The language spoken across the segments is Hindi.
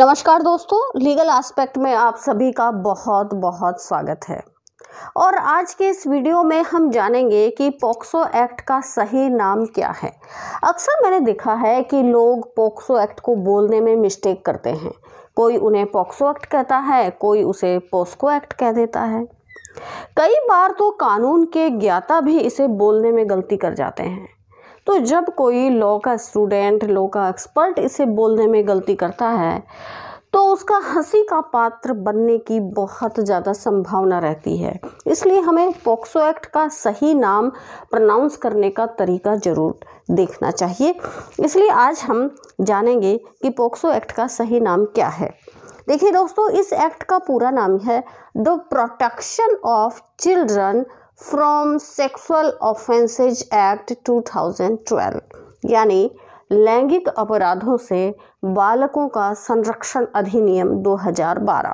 नमस्कार दोस्तों लीगल एस्पेक्ट में आप सभी का बहुत बहुत स्वागत है और आज के इस वीडियो में हम जानेंगे कि पोक्सो एक्ट का सही नाम क्या है अक्सर मैंने देखा है कि लोग पोक्सो एक्ट को बोलने में मिस्टेक करते हैं कोई उन्हें पोक्सो एक्ट कहता है कोई उसे पोस्को एक्ट कह देता है कई बार तो कानून के ज्ञाता भी इसे बोलने में गलती कर जाते हैं तो जब कोई लॉ का स्टूडेंट लॉ का एक्सपर्ट इसे बोलने में गलती करता है तो उसका हंसी का पात्र बनने की बहुत ज़्यादा संभावना रहती है इसलिए हमें पॉक्सो एक्ट का सही नाम प्रनाउंस करने का तरीका ज़रूर देखना चाहिए इसलिए आज हम जानेंगे कि पॉक्सो एक्ट का सही नाम क्या है देखिए दोस्तों इस एक्ट का पूरा नाम है the protection of children from sexual offences act 2012 यानी लैंगिक अपराधों से बालकों का संरक्षण अधिनियम 2012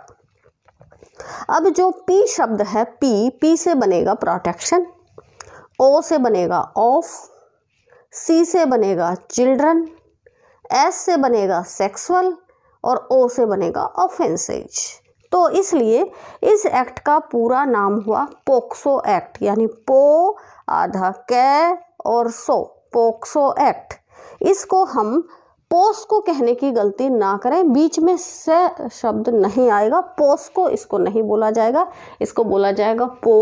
अब जो पी शब्द है पी पी से बनेगा प्रोटेक्शन ओ से बनेगा ऑफ सी से बनेगा चिल्ड्रन एस से बनेगा सेक्सुअल और ओ से बनेगा ऑफेंसेज तो इसलिए इस एक्ट का पूरा नाम हुआ पोक्सो एक्ट यानी पो आधा कै और सो पोक्सो एक्ट इसको हम पोस्को कहने की गलती ना करें बीच में स शब्द नहीं आएगा पोस्को इसको नहीं बोला जाएगा इसको बोला जाएगा पो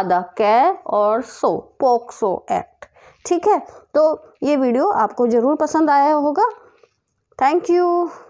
आधा कै और सो पोक्सो एक्ट ठीक है तो ये वीडियो आपको ज़रूर पसंद आया होगा थैंक यू